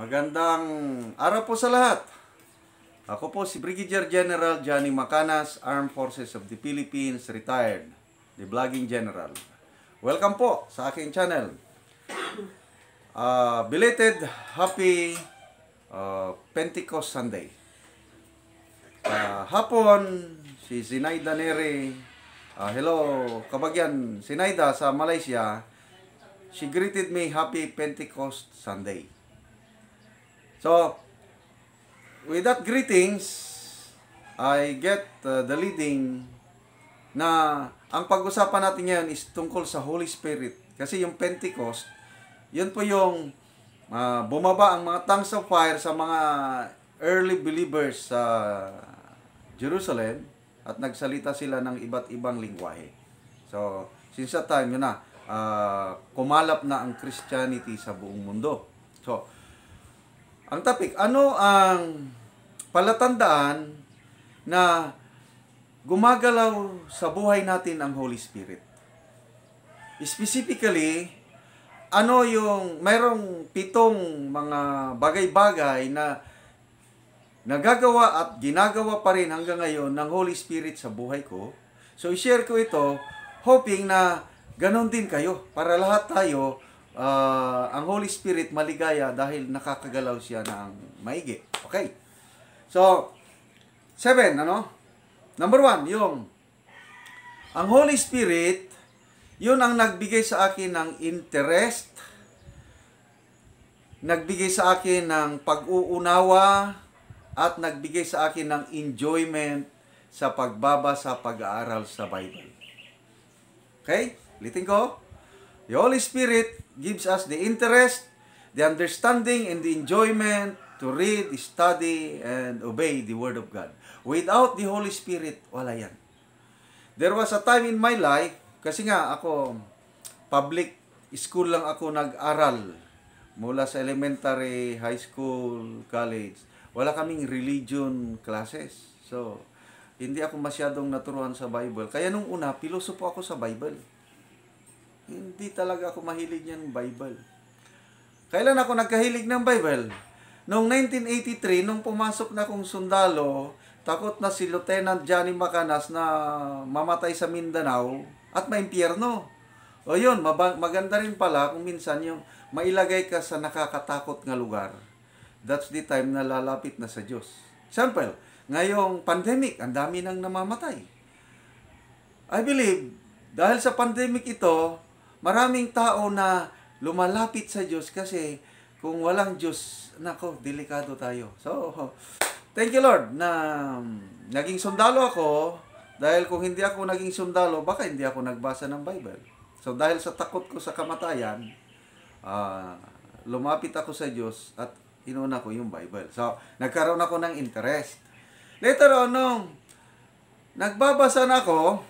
Magandang araw po sa lahat. Ako po si Brigadier General Johnny Macanas, Armed Forces of the Philippines, retired, the Vlogging General. Welcome po sa aking channel. Uh, belated happy uh, Pentecost Sunday. Uh, hapon, si Zinaida Neri. Uh, hello, kabagyan. Zinaida sa Malaysia. She greeted me happy Pentecost Sunday. So, with that greetings, I get uh, the leading na ang pag-usapan natin ngayon is tungkol sa Holy Spirit. Kasi yung Pentecost, yun po yung uh, bumaba ang mga tongues of fire sa mga early believers sa Jerusalem at nagsalita sila ng iba't ibang lingwahe. So, since that time, yun na, uh, kumalap na ang Christianity sa buong mundo. So, ang topic, ano ang palatandaan na gumagalaw sa buhay natin ang Holy Spirit? Specifically, ano yung mayroong pitong mga bagay-bagay na nagagawa at ginagawa pa rin hanggang ngayon ng Holy Spirit sa buhay ko. So, i-share ko ito hoping na ganun din kayo para lahat tayo uh, ang Holy Spirit maligaya dahil nakakagalaw siya ng maigi. Okay? So, seven, ano? Number one, yung ang Holy Spirit, yun ang nagbigay sa akin ng interest, nagbigay sa akin ng pag-uunawa, at nagbigay sa akin ng enjoyment sa pagbabasa, pag-aaral sa Bible. Okay? Litin ko. The Holy Spirit gives us the interest, the understanding, and the enjoyment to read, study, and obey the Word of God. Without the Holy Spirit, wala yan. There was a time in my life, kasi nga ako, public school lang ako nag-aral. Mula sa elementary, high school, college. Wala kaming religion classes. So, hindi ako masyadong naturuan sa Bible. Kaya nung una, pilosopo ako sa Bible hindi talaga ako mahilig niyan Bible. Kailan ako nagkahilig ng Bible? Noong 1983, nung pumasok na akong sundalo, takot na si Lieutenant Johnny Macanas na mamatay sa Mindanao at maimpierno. O yun, maganda rin pala kung minsan yung mailagay ka sa nakakatakot nga lugar. That's the time na lalapit na sa Diyos. Example, ngayong pandemic, ang dami nang namamatay. I believe, dahil sa pandemic ito, Maraming tao na lumalapit sa Diyos kasi kung walang Diyos, nako, delikado tayo. So, thank you Lord na um, naging sundalo ako dahil kung hindi ako naging sundalo, baka hindi ako nagbasa ng Bible. So, dahil sa takot ko sa kamatayan, uh, lumapit ako sa Diyos at inuna ko yung Bible. So, nagkaroon ako ng interest. Later on, nung nagbabasa na ako,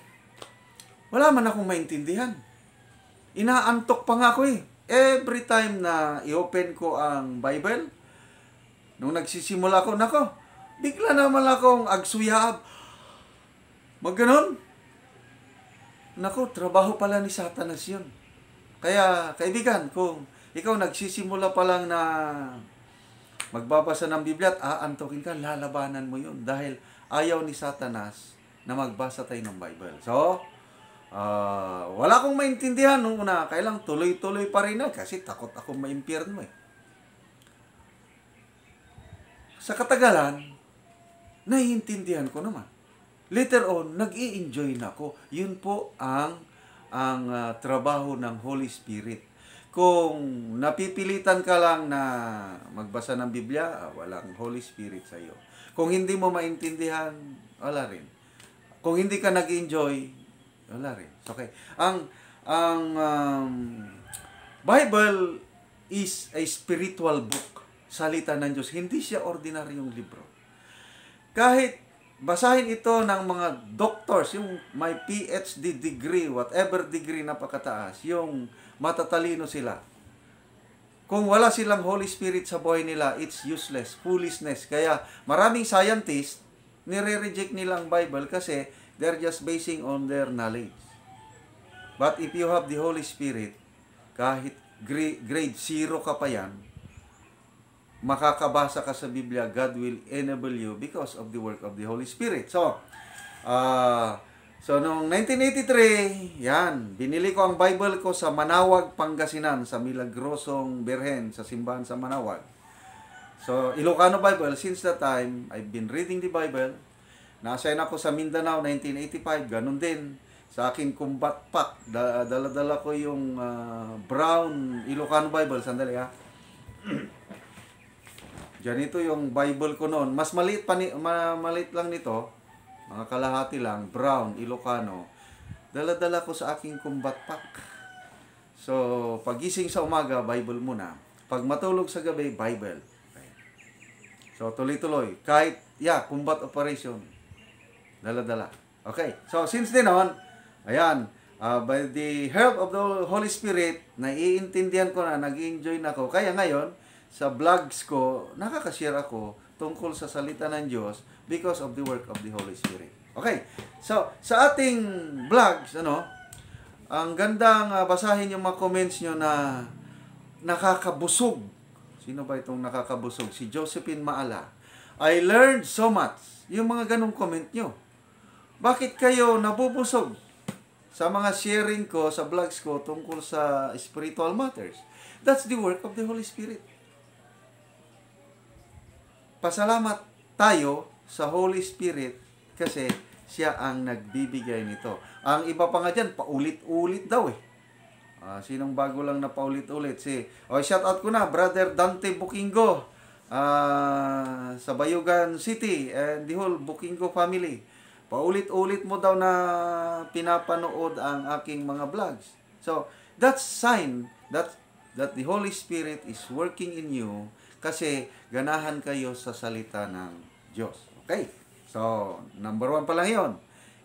wala man akong maintindihan. Inaantok pa nga ako eh. Every time na i-open ko ang Bible, nung nagsisimula ako, nako, bigla naman akong agsuyaab. Magganon. Nako, trabaho pala ni Satanas yun. Kaya, kaibigan, kung ikaw nagsisimula pa lang na magbabasa ng Biblia at aantokin ka, lalabanan mo yun. Dahil ayaw ni Satanas na magbasa tayo ng Bible. So, Uh, wala akong maintindihan nung una. Kailang tuloy-tuloy pa rin na eh, kasi takot ako maimpyerno eh. Sa katagalan, naiintindihan ko naman. Later on, nag-i-enjoy na ako. Yun po ang ang uh, trabaho ng Holy Spirit. Kung napipilitan ka lang na magbasa ng Biblia, ah, walang Holy Spirit sa iyo. Kung hindi mo maintindihan, wala rin. Kung hindi ka nag-enjoy, wala rin. Okay. Ang, ang um, Bible is a spiritual book. Salita ng Diyos. Hindi siya ordinaryong libro. Kahit basahin ito ng mga doctors, yung may PhD degree, whatever degree na pakataas, yung matatalino sila. Kung wala silang Holy Spirit sa buhay nila, it's useless, foolishness. Kaya maraming scientist, nire-reject ang Bible kasi They're just basing on their knowledge. But if you have the Holy Spirit, kahit grade 0 ka pa yan, makakabasa ka sa Biblia, God will enable you because of the work of the Holy Spirit. So, uh, so noong 1983, yan, binili ko ang Bible ko sa Manawag, Pangasinan, sa Milagrosong Berhen, sa simbahan sa Manawag. So, Ilocano Bible, since that time, I've been reading the Bible, Nasign ako sa Mindanao 1985, ganun din. Sa akin combat pack, dala-dala ko yung uh, brown Ilocano Bible. Sandali ha. Ah. ito yung Bible ko noon. Mas maliit, pa ni, ma, maliit lang nito. Mga kalahati lang. Brown, Ilocano. Daladala ko sa aking combat pack. So, pagising sa umaga, Bible muna. Pag matulog sa gabi, Bible. So, tuloy-tuloy. Kahit, yeah, combat operation. Dala-dala. Okay. So, since din noon, ayan, uh, by the help of the Holy Spirit, naiintindihan ko na, nag-enjoy na ako. Kaya ngayon, sa vlogs ko, nakakashare ako tungkol sa salita ng Diyos because of the work of the Holy Spirit. Okay. So, sa ating vlogs, ano, ang gandang uh, basahin yung mga comments nyo na nakakabusog. Sino ba itong nakakabusog? Si Josephine Maala. I learned so much. Yung mga ganong comment nyo. Bakit kayo nabubusog sa mga sharing ko sa vlogs ko tungkol sa spiritual matters? That's the work of the Holy Spirit. Pasalamat tayo sa Holy Spirit kasi siya ang nagbibigay nito. Ang iba pa nga dyan, paulit-ulit daw eh. Uh, sinong bago lang na paulit-ulit? Si, oh, shout out ko na, Brother Dante Bukingo uh, sa Bayugan City and the whole Bukingo family. Paulit-ulit mo daw na pinapanood ang aking mga vlogs. So, that's sign that that the Holy Spirit is working in you kasi ganahan kayo sa salita ng Diyos. Okay? So, number one pa lang yun.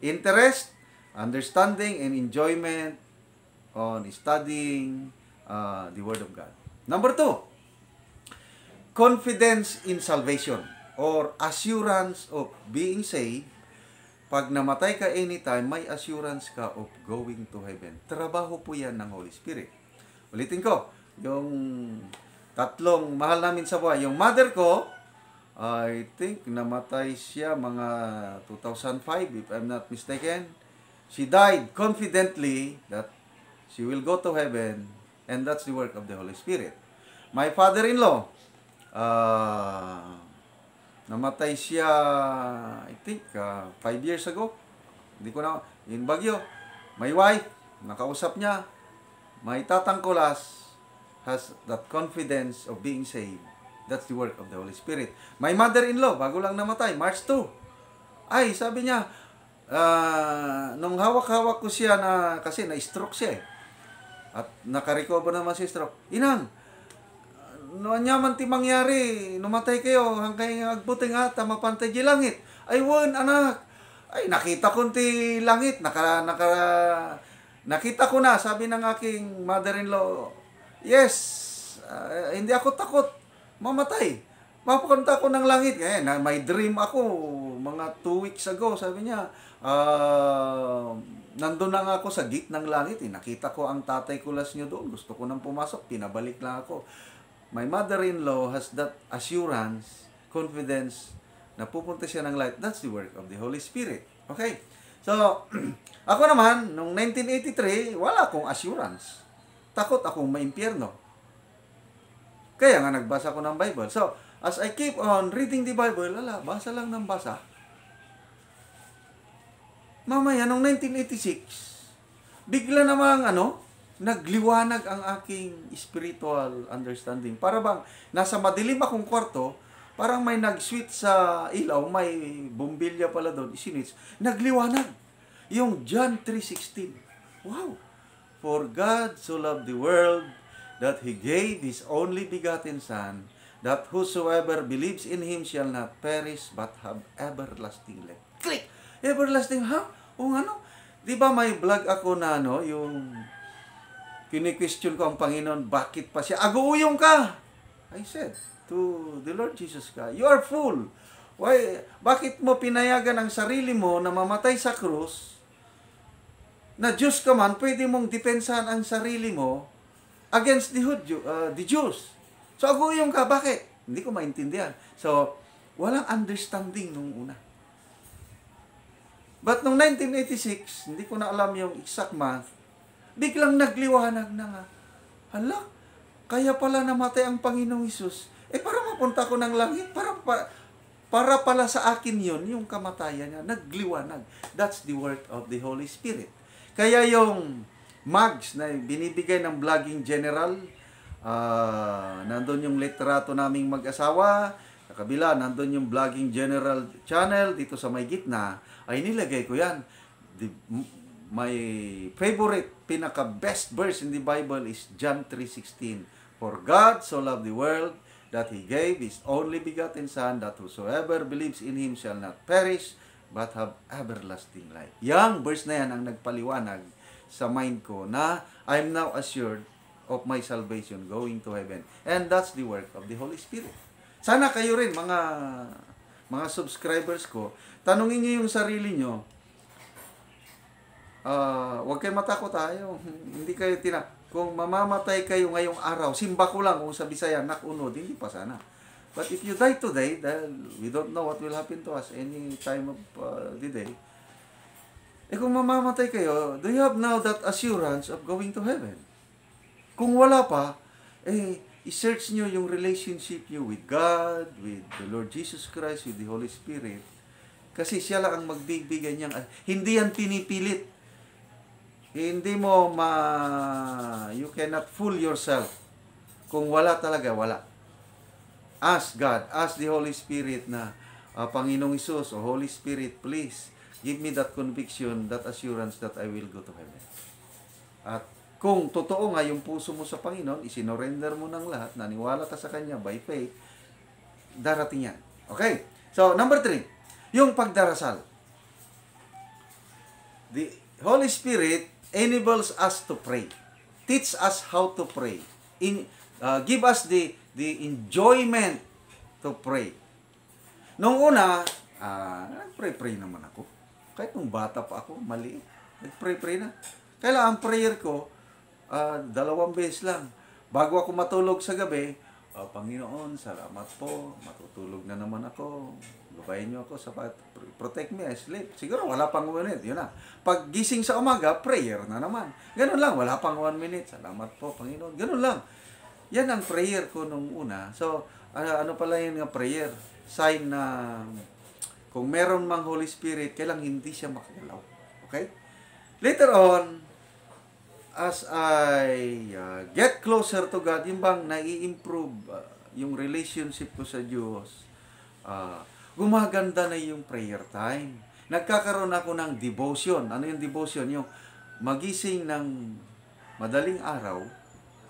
Interest, understanding, and enjoyment on studying uh, the Word of God. Number two, confidence in salvation or assurance of being saved pag namatay ka anytime, may assurance ka of going to heaven. Trabaho po yan ng Holy Spirit. Ulitin ko, yung tatlong mahal namin sa buhay. Yung mother ko, I think namatay siya mga 2005 if I'm not mistaken. She died confidently that she will go to heaven and that's the work of the Holy Spirit. My father-in-law, uh, Namatay siya, I think, 5 uh, ah, years ago. Hindi ko na, in Baguio. May wife, nakausap niya. May tatangkulas has that confidence of being saved. That's the work of the Holy Spirit. My mother-in-law, bago lang namatay, March 2. Ay, sabi niya, uh, nung hawak-hawak ko siya na, kasi na-stroke siya eh. At nakarecover naman si stroke. Inang, no Noanya man ti mangyari, numatay kayo, hangkay nga agbuting at mapantay di langit. Ay won, anak. Ay nakita ko ti langit, naka, naka, nakita ko na, sabi ng aking mother-in-law. Yes, uh, hindi ako takot, mamatay. Mapapunta ako ng langit. Ngayon, eh, may dream ako, mga two weeks ago, sabi niya, uh, nandun na nga ako sa gate ng langit, eh. nakita ko ang tatay ko last nyo doon, gusto ko nang pumasok, pinabalik lang ako my mother-in-law has that assurance, confidence, na pupunta siya ng light. That's the work of the Holy Spirit. Okay? So, ako naman, noong 1983, wala akong assurance. Takot akong maimpyerno. Kaya nga nagbasa ko ng Bible. So, as I keep on reading the Bible, ala, basa lang ng basa. Mamaya, noong 1986, bigla namang ano, nagliwanag ang aking spiritual understanding. Para bang nasa madilim akong kwarto, parang may nag-switch sa ilaw, may bombilya pala doon, isinits, nagliwanag. Yung John 3.16. Wow! For God so loved the world that He gave His only begotten Son, that whosoever believes in Him shall not perish but have everlasting life. Click! Everlasting, ha? Huh? O ano? Di ba may vlog ako na ano, yung Kini-question ko ang Panginoon, bakit pa siya? Aguuyong ka! I said to the Lord Jesus ka, You are fool! Why, bakit mo pinayagan ang sarili mo na mamatay sa krus? Na Diyos ka man, pwede mong depensahan ang sarili mo against the, Hudyo, uh, the Jews. So, aguuyong ka, bakit? Hindi ko maintindihan. So, walang understanding nung una. But nung 1986, hindi ko na alam yung exact month, biglang nagliwanag na nga. Hala, kaya pala namatay ang Panginoong Isus. Eh para mapunta ko ng langit, para, para, para pala sa akin yon yung kamatayan niya, nagliwanag. That's the work of the Holy Spirit. Kaya yung mugs na binibigay ng vlogging general, uh, nandun yung literato naming mag-asawa, sa kabila, nandun yung vlogging general channel dito sa may gitna, ay nilagay ko yan. The, my favorite, pinaka best verse in the Bible is John 3.16. For God so loved the world that He gave His only begotten Son that whosoever believes in Him shall not perish but have everlasting life. Yang verse na yan ang nagpaliwanag sa mind ko na I'm now assured of my salvation going to heaven. And that's the work of the Holy Spirit. Sana kayo rin mga mga subscribers ko, tanungin niyo yung sarili niyo, uh, huwag kayong matakot tayo. Ah. Hindi kayo tina... Kung mamamatay kayo ngayong araw, simba ko lang kung sa Bisaya, nakunod, hindi pa sana. But if you die today, then we don't know what will happen to us any time of uh, the day. Eh kung mamamatay kayo, do you have now that assurance of going to heaven? Kung wala pa, eh, i-search nyo yung relationship nyo with God, with the Lord Jesus Christ, with the Holy Spirit. Kasi siya lang ang magbibigay niyang, hindi yan pinipilit hindi mo ma you cannot fool yourself kung wala talaga wala ask God ask the Holy Spirit na uh, Panginoong Isus o Holy Spirit please give me that conviction that assurance that I will go to heaven at kung totoo nga yung puso mo sa Panginoon isinorender mo ng lahat naniwala ka sa Kanya by faith darating yan okay so number three yung pagdarasal the Holy Spirit enables us to pray. Teach us how to pray. In, uh, give us the, the enjoyment to pray. Noong una, uh, nagpray-pray naman ako. Kahit nung bata pa ako, mali. Nagpray-pray na. Kailangan prayer ko, uh, dalawang beses lang. Bago ako matulog sa gabi, o Panginoon, salamat po. Matutulog na naman ako. Gabayin niyo ako sa protect me, I sleep. Siguro wala pang one minute. Yun na. Pag gising sa umaga, prayer na naman. Ganun lang, wala pang one minute. Salamat po, Panginoon. Ganun lang. Yan ang prayer ko nung una. So, uh, ano pala yun nga prayer? Sign na kung meron mang Holy Spirit, kailang hindi siya makagalaw. Okay? Later on, as I uh, get closer to God, yung bang nai-improve uh, yung relationship ko sa Diyos, uh, gumaganda na yung prayer time. Nagkakaroon ako ng devotion. Ano yung devotion? Yung magising ng madaling araw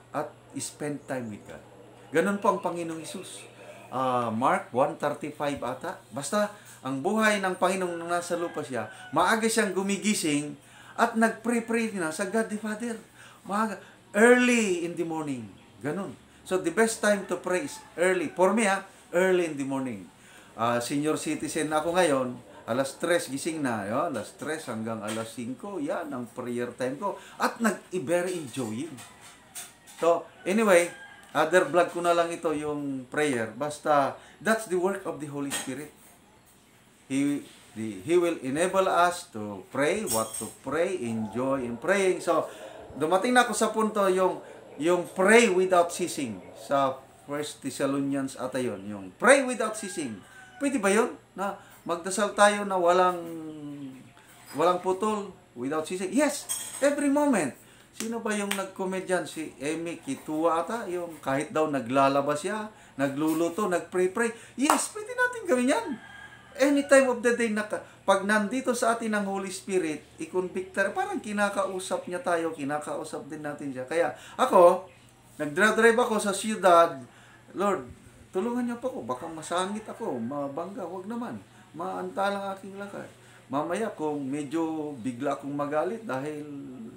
at spend time with God. Ganun po ang Panginoong Isus. Uh, Mark 1.35 ata. Basta, ang buhay ng Panginoong nasa lupa siya, maaga siyang gumigising at nagpre-pray na sa God the Father. Maga, early in the morning. Ganun. So the best time to pray is early. For me ha, early in the morning. Uh, senior citizen ako ngayon, alas 3 gising na, yo, alas 3 hanggang alas 5, yan ang prayer time ko. At nag-very enjoying. So, anyway, other vlog ko na lang ito yung prayer. Basta, that's the work of the Holy Spirit. He the, He will enable us to pray, what to pray, enjoy in praying. So, dumating na ako sa punto yung, yung pray without ceasing. Sa 1 Thessalonians ata yun, yung pray without ceasing. Pwede ba yun? Na magdasal tayo na walang, walang putol, without ceasing. Yes, every moment. Sino ba yung nag-comment Si Amy Kitua ata, yung kahit daw naglalabas siya, nagluluto, nagpray-pray. Yes, pwede natin gawin yan. Any time of the day, na, pag nandito sa atin ang Holy Spirit, i Parang kinakausap niya tayo, kinakausap din natin siya. Kaya ako, nagdra-drive ako sa siyudad, Lord, tulungan niyo pa ako, baka masangit ako, mabangga, wag naman, maantalang aking lakad. Mamaya kung medyo bigla akong magalit dahil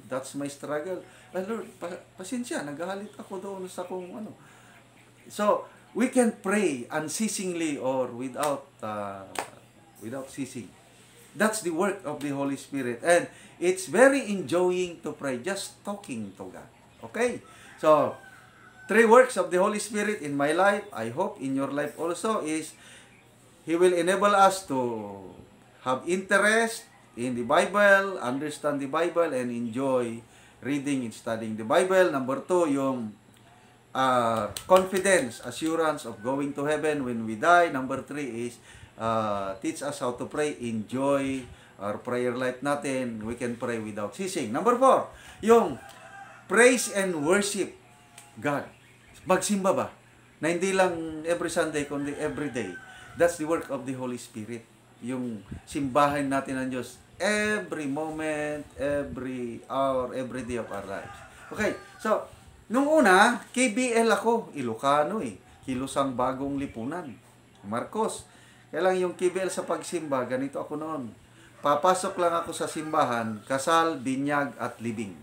that's my struggle, ah, Lord, pa- pasensya, nagalit ako doon sa kung ano. So, we can pray unceasingly or without uh, without ceasing. That's the work of the Holy Spirit. And it's very enjoying to pray, just talking to God. Okay? So, three works of the Holy Spirit in my life, I hope in your life also, is He will enable us to have interest in the Bible, understand the Bible, and enjoy reading and studying the Bible. Number two, yung uh, confidence, assurance of going to heaven when we die. Number three is uh, teach us how to pray, enjoy our prayer life natin. We can pray without ceasing. Number four, yung praise and worship God. Magsimba ba? Na hindi lang every Sunday, kundi every day. That's the work of the Holy Spirit. Yung simbahan natin ng Diyos every moment, every hour, every day of our lives. Okay, so Nung una, KBL ako, Ilocano eh. Kilusang bagong lipunan. Marcos. Kaya lang yung KBL sa pagsimba, ganito ako noon. Papasok lang ako sa simbahan, kasal, binyag, at libing.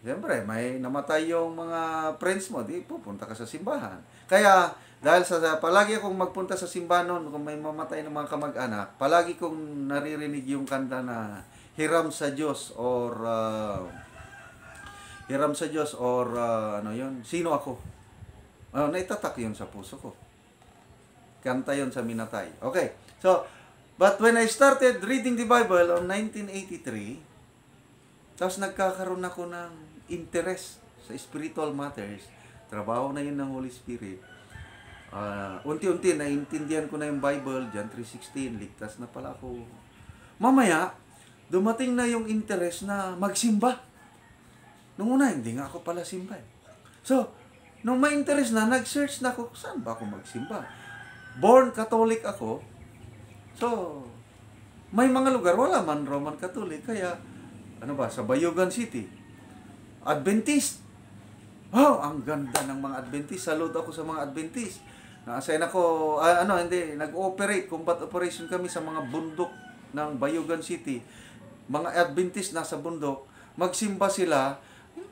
Siyempre, may namatay yung mga friends mo, di pupunta ka sa simbahan. Kaya, dahil sa, palagi akong magpunta sa simbahan noon, kung may mamatay ng mga kamag-anak, palagi kong naririnig yung kanta na hiram sa Diyos or uh, hiram sa Diyos or uh, ano yon sino ako? Uh, naitatak yun sa puso ko. Kanta yun sa Minatay. Okay. So, but when I started reading the Bible on 1983, tapos nagkakaroon ako ng interest sa spiritual matters. Trabaho na yun ng Holy Spirit. Uh, unti-unti, naiintindihan ko na yung Bible, John 3.16, ligtas na pala ako. Mamaya, dumating na yung interest na magsimba. Nung una, hindi nga ako pala simba eh. So, nung may interest na, nag-search na ako, saan ba ako magsimba? Born Catholic ako. So, may mga lugar, wala man Roman Catholic. Kaya, ano ba, sa Bayugan City, Adventist. Oh, ang ganda ng mga Adventist. Salute ako sa mga Adventist. Na-assign ako, uh, ano, hindi, nag-operate, combat operation kami sa mga bundok ng Bayugan City. Mga Adventist nasa bundok, magsimba sila,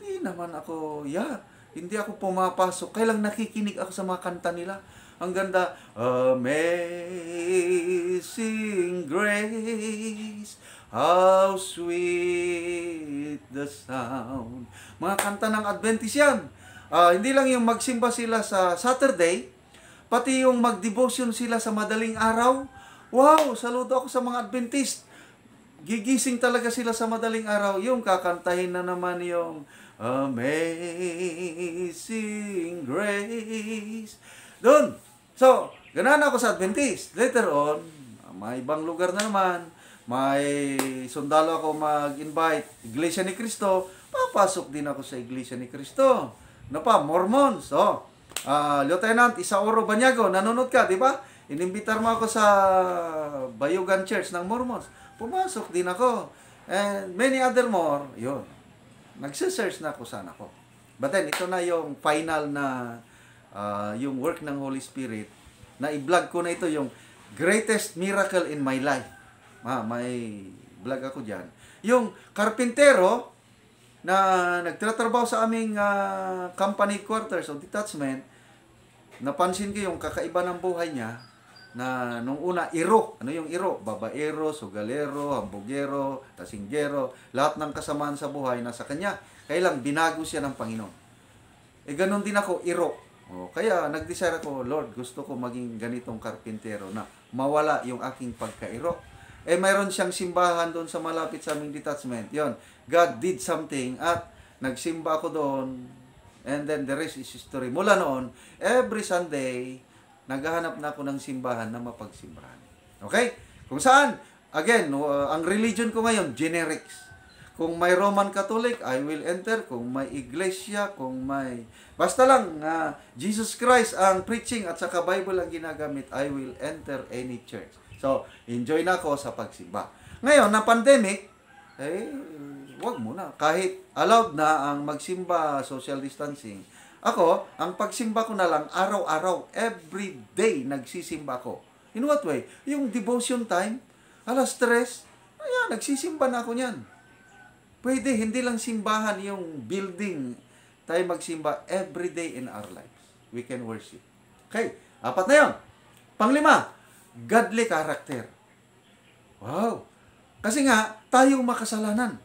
hindi naman ako, yeah, hindi ako pumapasok. Kailang nakikinig ako sa mga kanta nila. Ang ganda, Amazing Grace, how sweet the sound. Mga kanta ng Adventist yan. Uh, hindi lang yung magsimba sila sa Saturday, pati yung magdevotion sila sa madaling araw. Wow, saludo ako sa mga Adventist. Gigising talaga sila sa madaling araw. Yung kakantahin na naman yung Amazing Grace. Doon. So, ganaan ako sa Adventist. Later on, may ibang lugar na naman. May sundalo ako mag-invite. Iglesia ni Cristo. Papasok din ako sa Iglesia ni Cristo. Ano pa? Mormons. So, uh, ah, Lieutenant Isauro Banyago, nanonood ka, di ba? Inimbitar mo ako sa Bayugan Church ng Mormons. Pumasok din ako. And many other more. Yun nagsisearch na ako sana ko. But then, ito na yung final na uh, yung work ng Holy Spirit na i-vlog ko na ito yung greatest miracle in my life. Ah, may vlog ako dyan. Yung karpintero na nagtratrabaho sa aming uh, company quarters o detachment, napansin ko yung kakaiba ng buhay niya na nung una, iro. Ano yung iro? Babaero, sugalero, hambugero, tasinggero. Lahat ng kasamaan sa buhay nasa kanya. Kailang binago siya ng Panginoon. E ganun din ako, iro. O, oh, kaya nag-desire ako, Lord, gusto ko maging ganitong karpintero na mawala yung aking pagkairo. Eh, mayroon siyang simbahan doon sa malapit sa aming detachment. Yon, God did something at nagsimba ako doon. And then the rest is history. Mula noon, every Sunday, naghahanap na ako ng simbahan na mapagsimbahan. Okay? Kung saan, again, uh, ang religion ko ngayon, generics. Kung may Roman Catholic, I will enter. Kung may iglesia, kung may... Basta lang, uh, Jesus Christ ang preaching at saka Bible ang ginagamit, I will enter any church. So, enjoy na ako sa pagsimba. Ngayon, na pandemic, eh, wag muna. Kahit allowed na ang magsimba, social distancing, ako, ang pagsimba ko na lang araw-araw, every day nagsisimba ko. In what way? Yung devotion time, alas tres, ayan, nagsisimba na ako niyan. Pwede, hindi lang simbahan yung building. Tayo magsimba every day in our lives. We can worship. Okay, apat na yun. Panglima, godly character. Wow. Kasi nga, tayong makasalanan.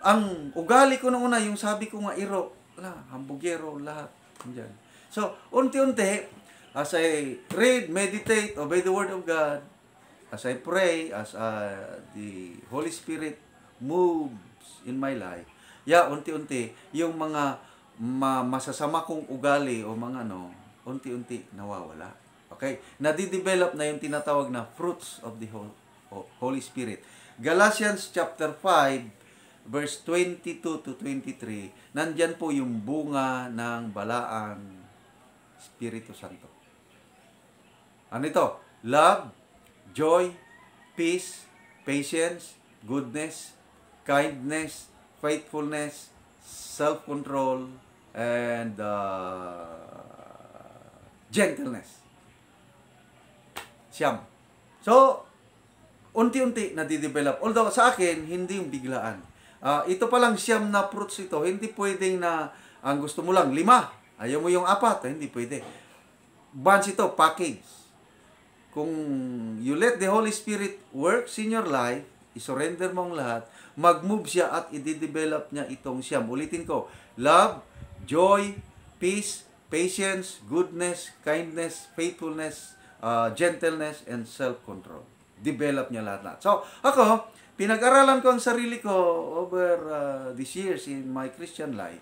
Ang ugali ko noong una, yung sabi ko nga, Iro, la, hambugero, lahat. Andyan. So, unti-unti, as I read, meditate, obey the Word of God, as I pray, as uh, the Holy Spirit moves in my life, yeah, unti-unti, yung mga ma masasama kong ugali o mga ano, unti-unti nawawala. Okay? Nadidevelop na yung tinatawag na fruits of the Holy Spirit. Galatians chapter 5, verse 22 to 23, nandyan po yung bunga ng balaan Espiritu Santo. Ano ito? Love, joy, peace, patience, goodness, kindness, faithfulness, self-control, and uh, gentleness. Siyam. So, unti-unti nadidevelop. Although sa akin, hindi yung biglaan. Uh, ito palang siyam na fruits ito. Hindi pwedeng na ang gusto mo lang lima. Ayaw mo yung apat. Ah, hindi pwede. Bunch ito, package. Kung you let the Holy Spirit work in your life, isurrender mo ang lahat, mag-move siya at i-develop niya itong siyam. Ulitin ko, love, joy, peace, patience, goodness, kindness, faithfulness, uh, gentleness, and self-control. Develop niya lahat lahat. So, ako, pinag-aralan ko ang sarili ko over uh, these years in my Christian life.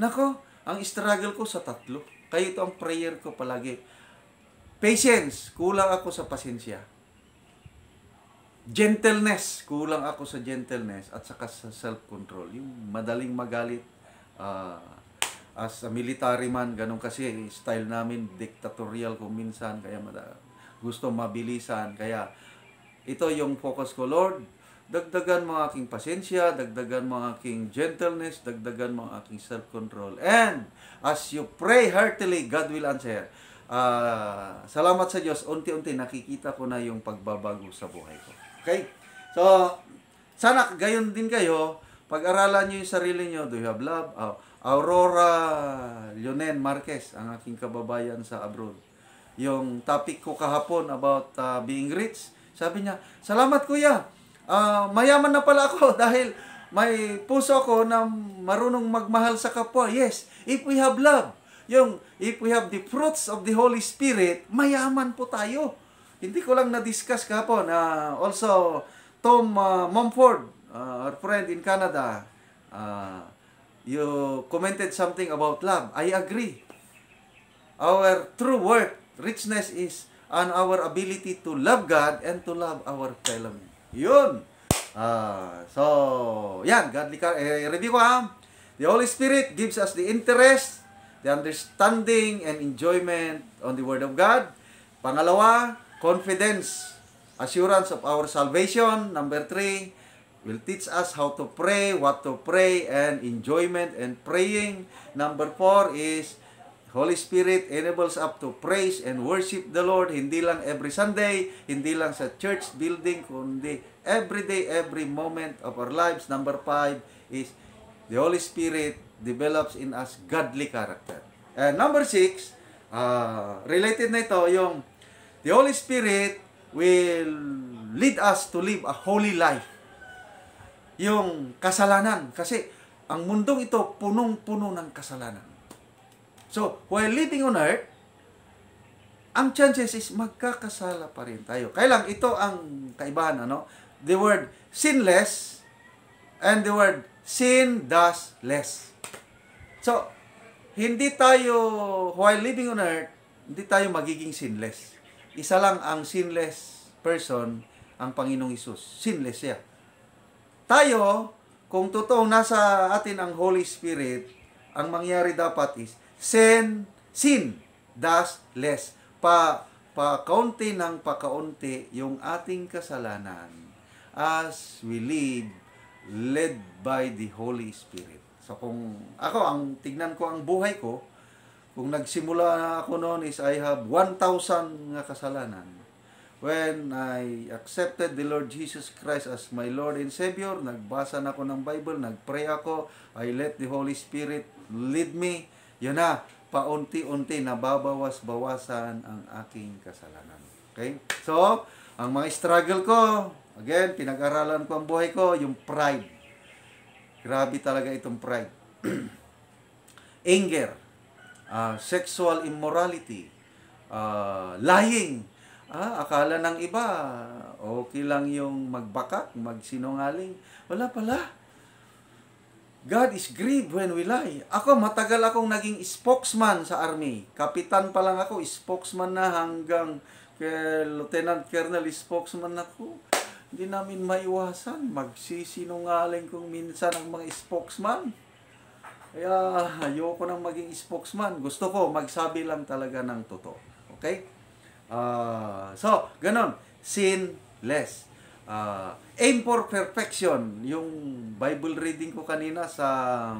Nako, ang struggle ko sa tatlo. Kaya ito ang prayer ko palagi. Patience, kulang ako sa pasensya. Gentleness, kulang ako sa gentleness at saka sa self-control. Yung madaling magalit. Uh, as a military man, ganun kasi style namin, dictatorial ko minsan. Kaya gusto mabilisan. Kaya ito yung focus ko, Lord, Dagdagan mo aking pasensya, dagdagan mo aking gentleness, dagdagan mo aking self-control. And as you pray heartily, God will answer. Uh, salamat sa Diyos, unti-unti nakikita ko na yung pagbabago sa buhay ko. Okay? So, sana gayon din kayo, pag-aralan nyo yung sarili nyo, do you have love? Oh, Aurora Leonen Marquez, ang aking kababayan sa abroad. Yung topic ko kahapon about uh, being rich, sabi niya, salamat kuya, uh, mayaman na pala ako dahil may puso ko na marunong magmahal sa kapwa. Yes, if we have love, yung if we have the fruits of the Holy Spirit, mayaman po tayo. Hindi ko lang na-discuss kahapon. Uh, also, Tom uh, Mumford, uh, our friend in Canada, uh, you commented something about love. I agree. Our true worth, richness is on our ability to love God and to love our fellow men. Yun. Uh, so, yan. Godly car. Eh, review ko ha. The Holy Spirit gives us the interest, the understanding, and enjoyment on the Word of God. Pangalawa, confidence, assurance of our salvation. Number three, will teach us how to pray, what to pray, and enjoyment and praying. Number four is Holy Spirit enables up to praise and worship the Lord, hindi lang every Sunday, hindi lang sa church building, kundi every day, every moment of our lives. Number five is the Holy Spirit develops in us godly character. And number six, uh, related na ito, yung the Holy Spirit will lead us to live a holy life. Yung kasalanan, kasi ang mundong ito punong-puno ng kasalanan. So, while living on earth, ang chances is magkakasala pa rin tayo. Kaya lang, ito ang kaibahan, ano? The word sinless and the word sin does less. So, hindi tayo, while living on earth, hindi tayo magiging sinless. Isa lang ang sinless person, ang Panginoong Isus. Sinless siya. Tayo, kung totoong nasa atin ang Holy Spirit, ang mangyari dapat is, sin, sin does less. Pa, pakaunti ng pakaunti yung ating kasalanan as we live led by the Holy Spirit. So kung ako, ang tignan ko ang buhay ko, kung nagsimula na ako noon is I have 1,000 nga kasalanan. When I accepted the Lord Jesus Christ as my Lord and Savior, nagbasa na ako ng Bible, nagpray ako, I let the Holy Spirit lead me, yun na, paunti-unti nababawas-bawasan ang aking kasalanan. Okay? So, ang mga struggle ko, again, pinag-aralan ko ang buhay ko, yung pride. Grabe talaga itong pride. Anger, uh, sexual immorality, uh, lying. Ah, akala ng iba, okay lang yung magbaka, magsinungaling. Wala pala. God is grieved when we lie. Ako, matagal akong naging spokesman sa army. Kapitan pa lang ako, spokesman na hanggang eh, Lieutenant Colonel, spokesman ako. Hindi namin maiwasan. Magsisinungaling kung minsan ang mga spokesman. Kaya ayoko nang maging spokesman. Gusto ko, magsabi lang talaga ng totoo. Okay? Uh, so, ganun. Sinless uh, aim for perfection. Yung Bible reading ko kanina sa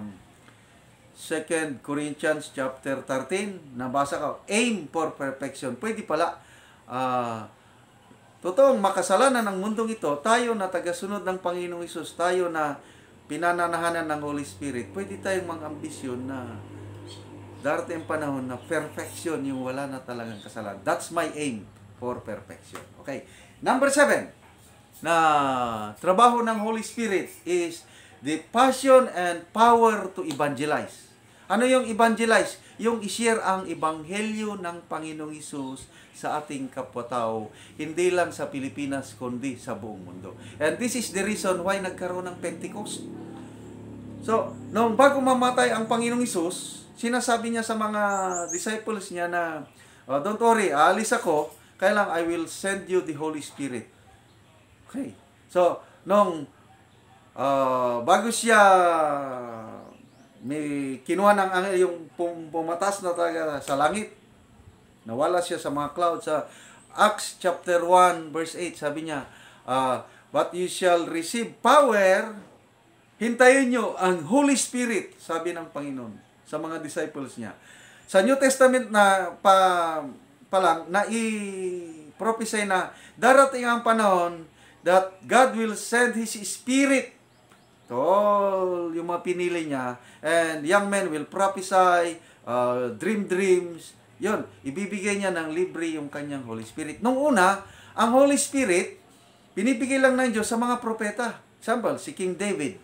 2 Corinthians chapter 13, nabasa ko, aim for perfection. Pwede pala, uh, totoong makasalanan ng mundong ito, tayo na tagasunod ng Panginoong Isus, tayo na pinananahanan ng Holy Spirit, pwede tayong mga ambisyon na darating panahon na perfection yung wala na talagang kasalanan. That's my aim for perfection. Okay. Number 7 na trabaho ng Holy Spirit is the passion and power to evangelize. Ano yung evangelize? Yung ishare ang ebanghelyo ng Panginoong Isus sa ating kapwa-tao, hindi lang sa Pilipinas, kundi sa buong mundo. And this is the reason why nagkaroon ng Pentecost. So, noong bago mamatay ang Panginoong Isus, sinasabi niya sa mga disciples niya na, oh, don't worry, aalis ako, kailang I will send you the Holy Spirit Okay. So, nung uh, bago siya may kinuha ng angel yung pum pumatas na talaga sa langit, nawala siya sa mga cloud sa Acts chapter 1 verse 8 sabi niya uh, but you shall receive power hintayin niyo ang Holy Spirit sabi ng Panginoon sa mga disciples niya sa New Testament na pa, pa lang na i prophesy na darating ang panahon that God will send His Spirit to all yung mga pinili niya. And young men will prophesy, uh, dream dreams. Yun, ibibigay niya ng libre yung kanyang Holy Spirit. Nung una, ang Holy Spirit, binibigay lang ng Diyos sa mga propeta. Example, si King David.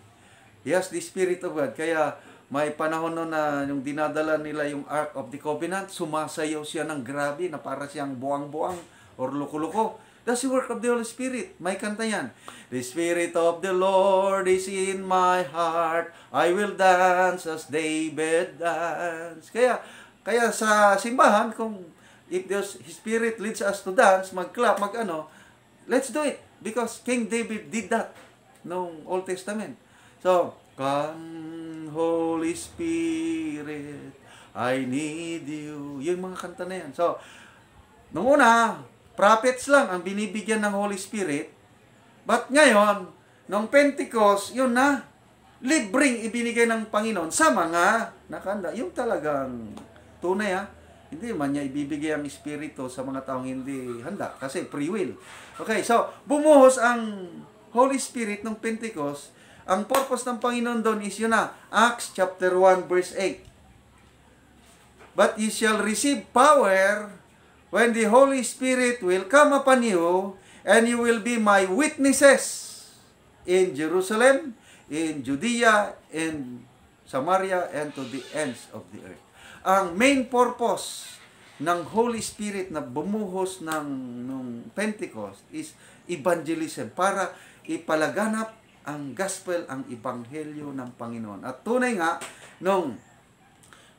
He has the Spirit of God. Kaya may panahon noon na yung dinadala nila yung Ark of the Covenant, sumasayaw siya ng grabe na para siyang buang-buang or loko-loko. That's the work of the Holy Spirit. May kanta yan. The Spirit of the Lord is in my heart. I will dance as David dance. Kaya, kaya sa simbahan, kung if the Spirit leads us to dance, mag-clap, mag-ano, let's do it. Because King David did that noong Old Testament. So, Come, Holy Spirit, I need you. Yung mga kanta na yan. So, nung una, Prophets lang ang binibigyan ng Holy Spirit. But ngayon, nung Pentecost, yun na, libreng ibinigay ng Panginoon sa mga nakanda. Yung talagang tunay ha. Hindi man niya ibibigay ang Espiritu sa mga taong hindi handa kasi free will. Okay, so bumuhos ang Holy Spirit nung Pentecost. Ang purpose ng Panginoon doon is yun na, Acts chapter 1 verse 8. But you shall receive power when the Holy Spirit will come upon you, and you will be my witnesses in Jerusalem, in Judea, in Samaria, and to the ends of the earth. Ang main purpose ng Holy Spirit na bumuhos ng nung Pentecost is evangelism para ipalaganap ang gospel, ang ebanghelyo ng Panginoon. At tunay nga, nung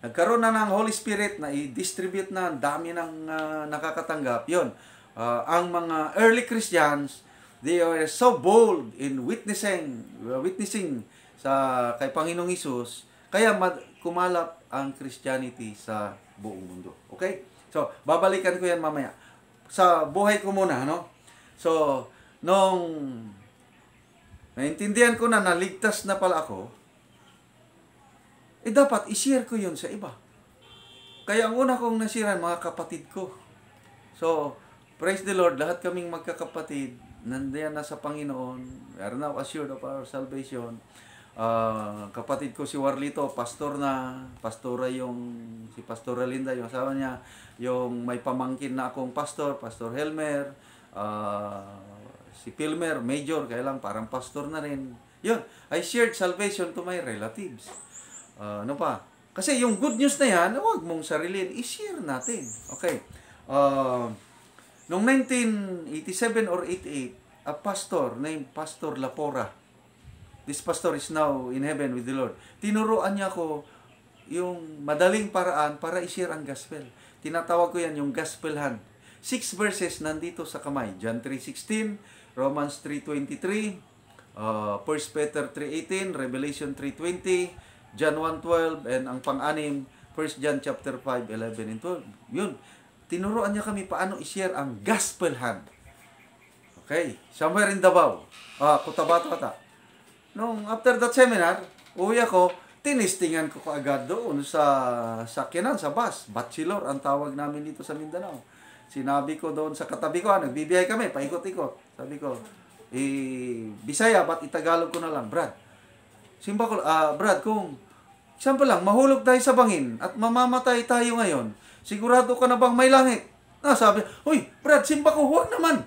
Nagkaroon na ng Holy Spirit na i-distribute na ang dami ng uh, ah, nakakatanggap. Yun, uh, ang mga early Christians, they are so bold in witnessing, ah, witnessing sa kay Panginoong Isus, kaya mad, kumalap ang Christianity sa buong mundo. Okay? So, babalikan ko yan mamaya. Sa buhay ko muna, no? So, nung naintindihan ko na naligtas na pala ako, eh dapat i-share ko yun sa iba. Kaya ang una kong nasiran, mga kapatid ko. So, praise the Lord, lahat kaming magkakapatid, nandiyan na sa Panginoon, we are now assured of our salvation. Uh, kapatid ko si Warlito, pastor na, pastora yung, si Pastora Linda, yung asawa niya, yung may pamangkin na akong pastor, Pastor Helmer, uh, si Pilmer, major, kaya parang pastor na rin. Yun, I shared salvation to my relatives. Uh, ano pa? Kasi yung good news na yan, huwag mong sarilin, i-share natin. Okay. Uh, noong 1987 or 88, a pastor named Pastor Lapora, this pastor is now in heaven with the Lord, tinuruan niya ako yung madaling paraan para i-share ang gospel. Tinatawag ko yan yung gospel hand. Six verses nandito sa kamay. John 3.16, Romans 3.23, uh, 1 Peter 3.18, Revelation 3.20, John 1.12 and ang pang-anim, 1 John chapter 5, 11 and 12. Yun, tinuruan niya kami paano i-share ang gospel hand. Okay, somewhere in Davao, ah, Cotabato ata. Nung after that seminar, uwi ako, tinistingan ko kaagad doon sa sakyanan, sa bus. Bachelor ang tawag namin dito sa Mindanao. Sinabi ko doon sa katabi ko, ah, nagbibiyay kami, paikot-ikot. Sabi ko, eh, Bisaya, ba't Itagalog ko na lang, Brad? Simba ko, ah, Brad, kung Example lang, mahulog tayo sa bangin at mamamatay tayo ngayon. Sigurado ka na bang may langit? Ah, sabi, Uy, Brad, simba ko, huwag naman.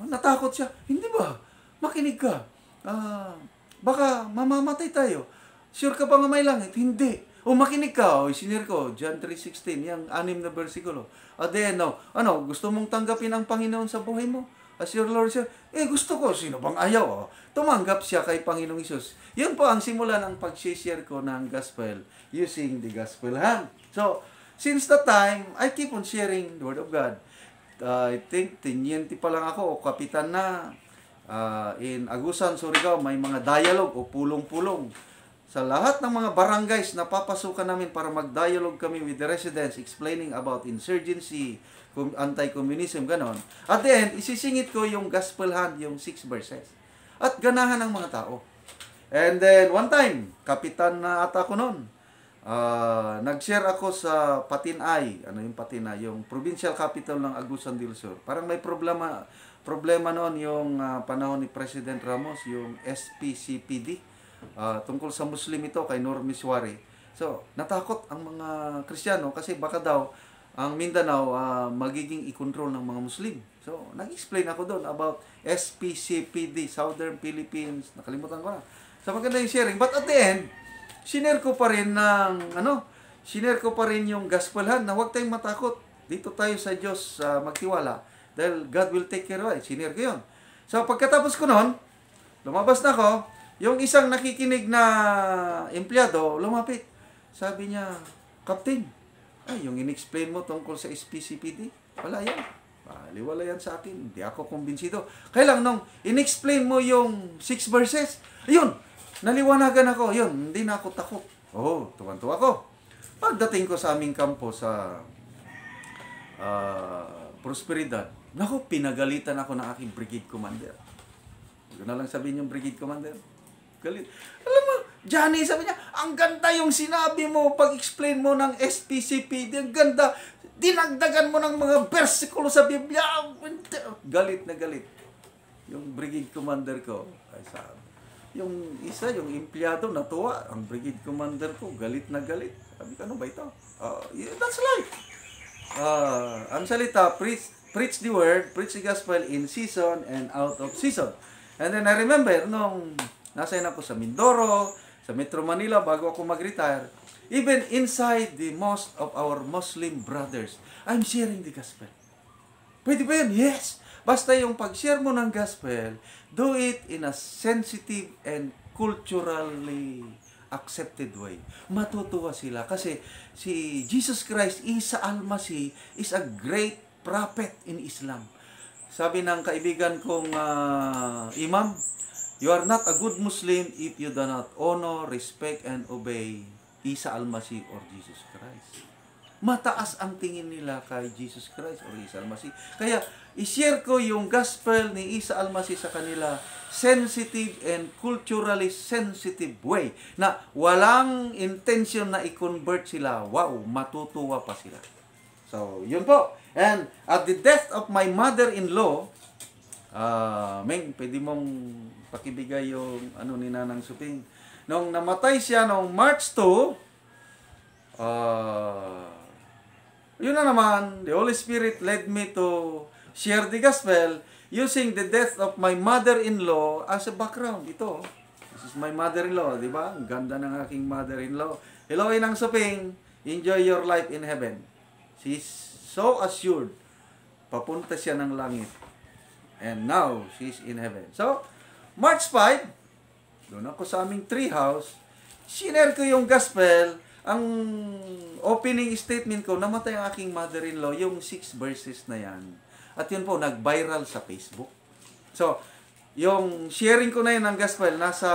Ah, natakot siya. Hindi ba? Makinig ka. Ah, baka mamamatay tayo. Sure ka ba nga may langit? Hindi. O oh, makinig ka, o oh, isinir ko, John 3.16, yung anim na versikulo. At ah, then, no, oh, ano, gusto mong tanggapin ang Panginoon sa buhay mo? as your Lord sir. Eh, gusto ko. Sino bang ayaw? Oh? Tumanggap siya kay Panginoong Isus. Yun po ang simula ng pag-share ko ng gospel using the gospel hand. So, since that time, I keep on sharing the Word of God. Uh, I think, tinyente pa lang ako, kapitan na. Uh, in Agusan, Surigao, may mga dialogue o pulong-pulong. Sa lahat ng mga barangays, napapasukan namin para mag-dialogue kami with the residents explaining about insurgency, anti-communism, ganon. At then, isisingit ko yung gospel hand, yung six verses. At ganahan ng mga tao. And then, one time, kapitan na ata ko noon, uh, ah, nag-share ako sa Patinay, ano yung Patinay, yung provincial capital ng Agusan del Sur. Parang may problema, problema noon yung uh, panahon ni President Ramos, yung SPCPD, uh, ah, tungkol sa Muslim ito, kay Normiswari. So, natakot ang mga Kristiyano kasi baka daw ang Mindanao uh, magiging i-control ng mga Muslim. So, nag-explain ako doon about SPCPD, Southern Philippines, nakalimutan ko na. So, maganda yung sharing. But at the end, siner ko pa rin ng, ano, siner ko pa rin yung gospelhan na huwag tayong matakot. Dito tayo sa Diyos uh, magtiwala dahil God will take care of it. Siner ko yun. So, pagkatapos ko noon, lumabas na ako, yung isang nakikinig na empleyado, lumapit. Sabi niya, Captain, ay, yung inexplain mo tungkol sa SPCPD, wala yan. Baliwala yan sa akin. Hindi ako kumbinsido. Kaya lang nung inexplain mo yung six verses, ayun, naliwanagan ako. Ayun, hindi na ako takot. oh, tuwan-tuwa ako. Pagdating ko sa aming kampo sa uh, Prosperidad, nako, pinagalitan ako ng aking brigade commander. Hindi na lang sabihin yung brigade commander. Galit. Alam mo, Johnny, sabi niya, ang ganda yung sinabi mo, pag-explain mo ng SPCP. ang ganda, dinagdagan mo ng mga versikulo sa Biblia. Galit na galit. Yung brigade commander ko, ay sabi, yung isa, yung empleyado, natuwa. Ang brigade commander ko, galit na galit. Sabi ano ba ito? Uh, yeah, that's life. Uh, ang salita, preach, preach the word, preach the gospel in season and out of season. And then I remember, nung nasa na ako sa Mindoro, sa Metro Manila bago ako mag-retire, even inside the most of our Muslim brothers, I'm sharing the gospel. Pwede ba yan? Yes! Basta yung pag-share mo ng gospel, do it in a sensitive and culturally accepted way. Matutuwa sila kasi si Jesus Christ, Isa Almasi, is a great prophet in Islam. Sabi ng kaibigan kong uh, imam, You are not a good Muslim if you do not honor, respect, and obey Isa Almasi or Jesus Christ. Mataas ang tingin nila kay Jesus Christ or Isa Almasi. Kaya, ishare ko yung gospel ni Isa Almasi sa kanila sensitive and culturally sensitive way na walang intention na i-convert sila. Wow, matutuwa pa sila. So, yun po. And at the death of my mother-in-law, uh, Meng, pwede mong pakibigay yung ano ni Nanang Suping. Nung namatay siya noong March 2, uh, ah, yun na naman, the Holy Spirit led me to share the gospel using the death of my mother-in-law as a background. Ito, this is my mother-in-law, di ba? Ang ganda ng aking mother-in-law. Hello, Inang Suping. Enjoy your life in heaven. She's so assured. Papunta siya ng langit. And now, she's in heaven. So, March 5, doon ako sa aming tree house, siner ko yung gospel, ang opening statement ko, namatay ang aking mother-in-law, yung six verses na yan. At yun po, nag-viral sa Facebook. So, yung sharing ko na yun ng gospel, nasa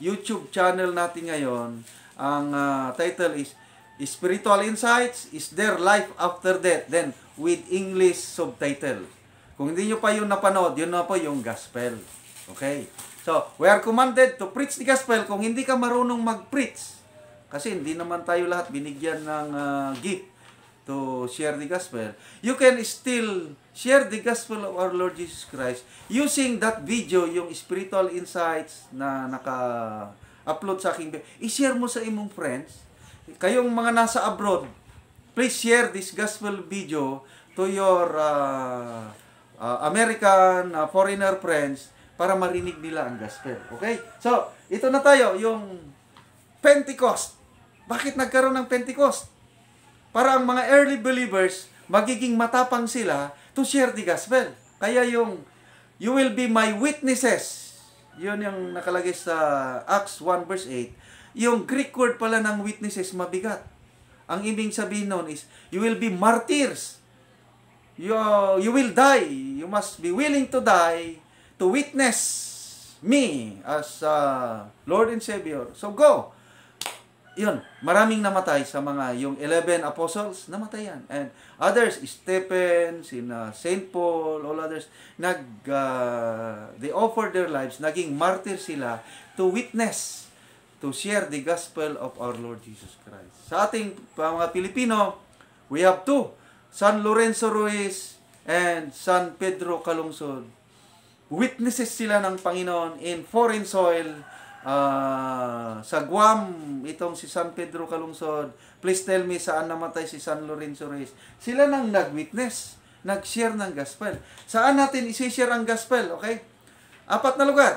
YouTube channel natin ngayon, ang uh, title is Spiritual Insights, Is There Life After Death? Then, with English subtitle. Kung hindi nyo pa yun napanood, yun na po yung gospel. Okay? So, we are commanded to preach the gospel kung hindi ka marunong mag-preach. Kasi hindi naman tayo lahat binigyan ng uh, gift to share the gospel. You can still share the gospel of our Lord Jesus Christ using that video, yung spiritual insights na naka-upload sa aking video. I-share mo sa imong friends. Kayong mga nasa abroad, please share this gospel video to your uh, uh, American uh, foreigner friends para marinig nila ang gospel. Okay? So, ito na tayo, yung Pentecost. Bakit nagkaroon ng Pentecost? Para ang mga early believers, magiging matapang sila to share the gospel. Kaya yung, you will be my witnesses. Yun yung nakalagay sa Acts 1 verse 8. Yung Greek word pala ng witnesses, mabigat. Ang ibig sabihin noon is, you will be martyrs. You, you will die. You must be willing to die to witness me as uh, Lord and Savior. So go! Yun, maraming namatay sa mga yung 11 apostles, namatay yan. And others, Stephen, sina St. Paul, all others, nag, uh, they offered their lives, naging martyr sila to witness, to share the gospel of our Lord Jesus Christ. Sa ating mga Pilipino, we have two, San Lorenzo Ruiz and San Pedro Calungsod witnesses sila ng Panginoon in foreign soil uh, sa Guam itong si San Pedro Calungsod. please tell me saan namatay si San Lorenzo Reyes sila nang nag-witness nag-share ng gospel saan natin isi-share ang gospel okay apat na lugar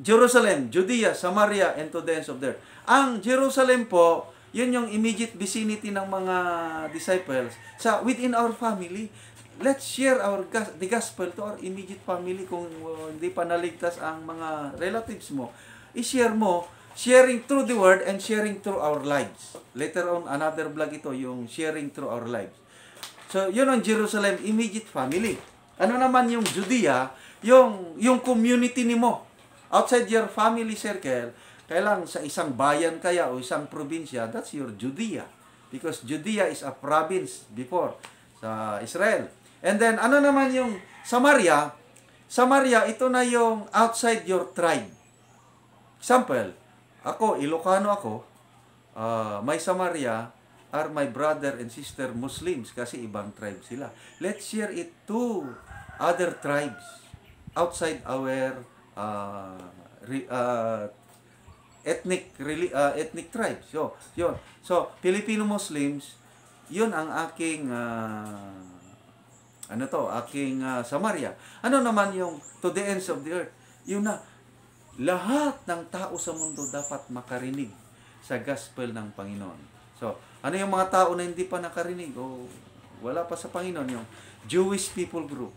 Jerusalem, Judea, Samaria, and to the ends of the earth. Ang Jerusalem po, yun yung immediate vicinity ng mga disciples sa within our family let's share our the gospel to our immediate family kung uh, hindi pa naligtas ang mga relatives mo. I-share mo, sharing through the word and sharing through our lives. Later on, another vlog ito, yung sharing through our lives. So, yun ang Jerusalem, immediate family. Ano naman yung Judea, yung, yung community ni mo. Outside your family circle, kailang sa isang bayan kaya o isang probinsya, that's your Judea. Because Judea is a province before sa Israel. And then, ano naman yung Samaria? Samaria, ito na yung outside your tribe. Example, ako, Ilocano ako, uh, ah, my Samaria are my brother and sister Muslims kasi ibang tribe sila. Let's share it to other tribes outside our uh, re, uh, ethnic really, uh, ethnic tribes. So, yun. So, Filipino Muslims, yun ang aking uh, ano to, aking uh, Samaria. Ano naman yung to the ends of the earth? Yun na, lahat ng tao sa mundo dapat makarinig sa gospel ng Panginoon. So, ano yung mga tao na hindi pa nakarinig o oh, wala pa sa Panginoon? Yung Jewish people group,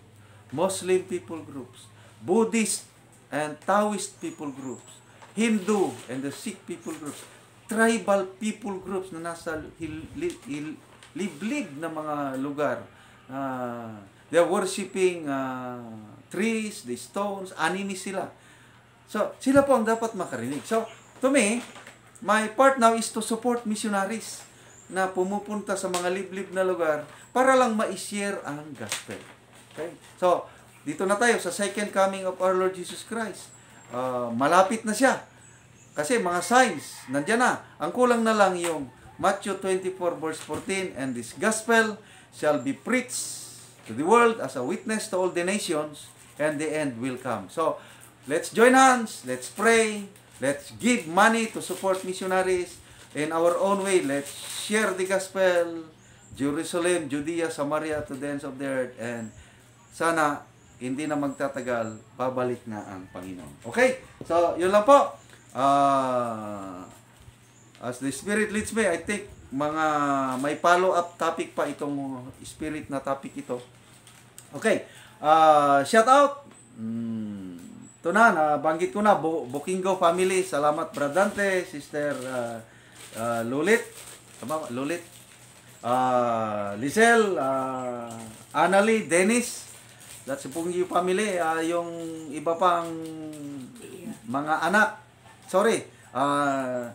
Muslim people groups, Buddhist and Taoist people groups, Hindu and the Sikh people groups, tribal people groups na nasa hil- hil- hil- liblig na mga lugar Uh, ah, they're worshiping uh, trees, the stones, animi sila. So, sila po ang dapat makarinig. So, to me, my part now is to support missionaries na pumupunta sa mga liblib na lugar para lang ma-share ang gospel. Okay? So, dito na tayo sa second coming of our Lord Jesus Christ. Uh, malapit na siya. Kasi mga signs, nandiyan na. Ang kulang na lang yung Matthew 24 verse 14 and this gospel shall be preached to the world as a witness to all the nations, and the end will come. So, let's join hands, let's pray, let's give money to support missionaries in our own way. Let's share the gospel, Jerusalem, Judea, Samaria to the ends of the earth, and sana hindi na magtatagal, babalik na ang Panginoon. Okay? So, yun lang po. Uh, as the Spirit leads me, I think mga may follow-up topic pa itong spirit na topic ito. Okay. Uh, shout out. Mm, ito na, nabanggit ko na. Bu Bukingo family. Salamat, Bradante, Sister uh, uh, Lulit. Tama, Lulit. Uh, Lizel, uh, Annalie, Dennis. That's si Pungyo family. Uh, yung iba pang mga anak. Sorry. Uh,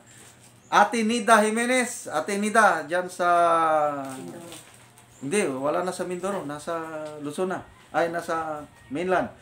Ate Nida Jimenez. Ate Nida, dyan sa... Mindoro. Hindi, wala na sa Mindoro. Nasa Luzon na. Ay, nasa mainland.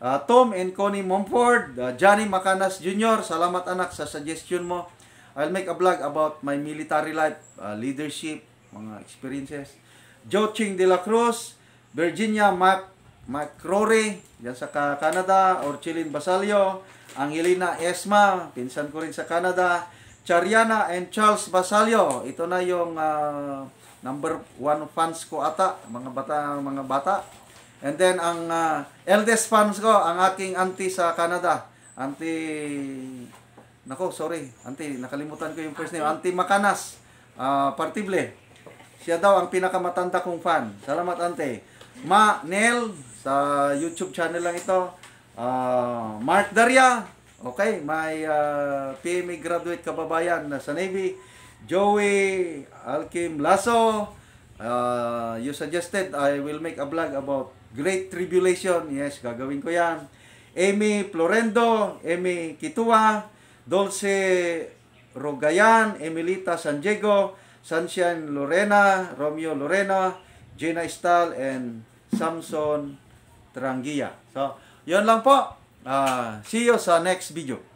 Uh, Tom and Connie Mumford. Uh, Johnny Macanas Jr. Salamat anak sa suggestion mo. I'll make a vlog about my military life, uh, leadership, mga experiences. Joachim De La Cruz. Virginia Mac McCrory. Dyan sa Canada. Orchilin Basalio. Angelina Esma. Pinsan ko rin sa Canada. Chariana and Charles Basalio. Ito na yung uh, number one fans ko ata, mga bata, mga bata. And then ang uh, eldest fans ko, ang aking auntie sa Canada. Auntie Nako, sorry. Auntie, nakalimutan ko yung first name. Auntie Makanas. Uh, ah, partible. Siya daw ang pinakamatanda kong fan. Salamat, Auntie. Ma Nel sa YouTube channel lang ito. Uh, Mark Daria Okay, may uh, ah, PMA graduate kababayan na sa Navy, Joey Alkim Lasso. Uh, you suggested I will make a vlog about Great Tribulation. Yes, gagawin ko yan. Amy Florendo, Amy Kitua, Dulce Rogayan, Emilita San Diego, Sunshine Lorena, Romeo Lorena, Gina Stahl, and Samson Trangia. So, yun lang po. Uh, see you sa next video.